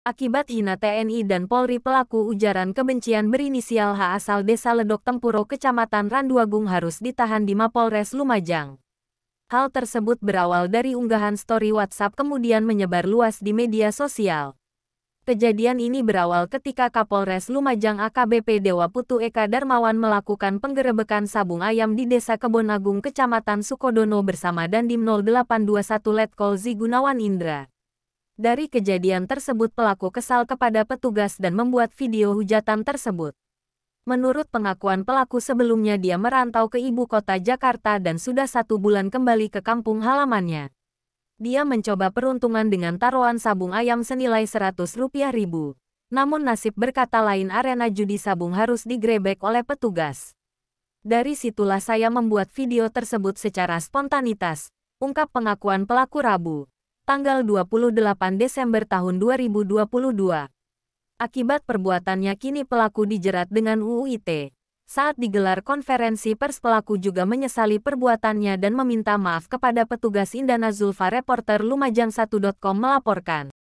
Akibat hina TNI dan Polri pelaku ujaran kebencian berinisial H asal Desa Ledok Tempuro Kecamatan Randuagung harus ditahan di Mapolres Lumajang. Hal tersebut berawal dari unggahan story WhatsApp kemudian menyebar luas di media sosial. Kejadian ini berawal ketika Kapolres Lumajang AKBP Dewa Putu Eka Darmawan melakukan penggerebekan sabung ayam di Desa Kebonagung Kecamatan Sukodono bersama Dandim 0821 Letkol Zigunawan Indra. Dari kejadian tersebut pelaku kesal kepada petugas dan membuat video hujatan tersebut. Menurut pengakuan pelaku sebelumnya dia merantau ke ibu kota Jakarta dan sudah satu bulan kembali ke kampung halamannya. Dia mencoba peruntungan dengan taruhan sabung ayam senilai rp rupiah ribu. Namun nasib berkata lain arena judi sabung harus digrebek oleh petugas. Dari situlah saya membuat video tersebut secara spontanitas, ungkap pengakuan pelaku Rabu tanggal 28 Desember tahun 2022. Akibat perbuatannya kini pelaku dijerat dengan UU ITE. Saat digelar konferensi pers pelaku juga menyesali perbuatannya dan meminta maaf kepada petugas Indana Zulfa reporter Lumajang1.com melaporkan.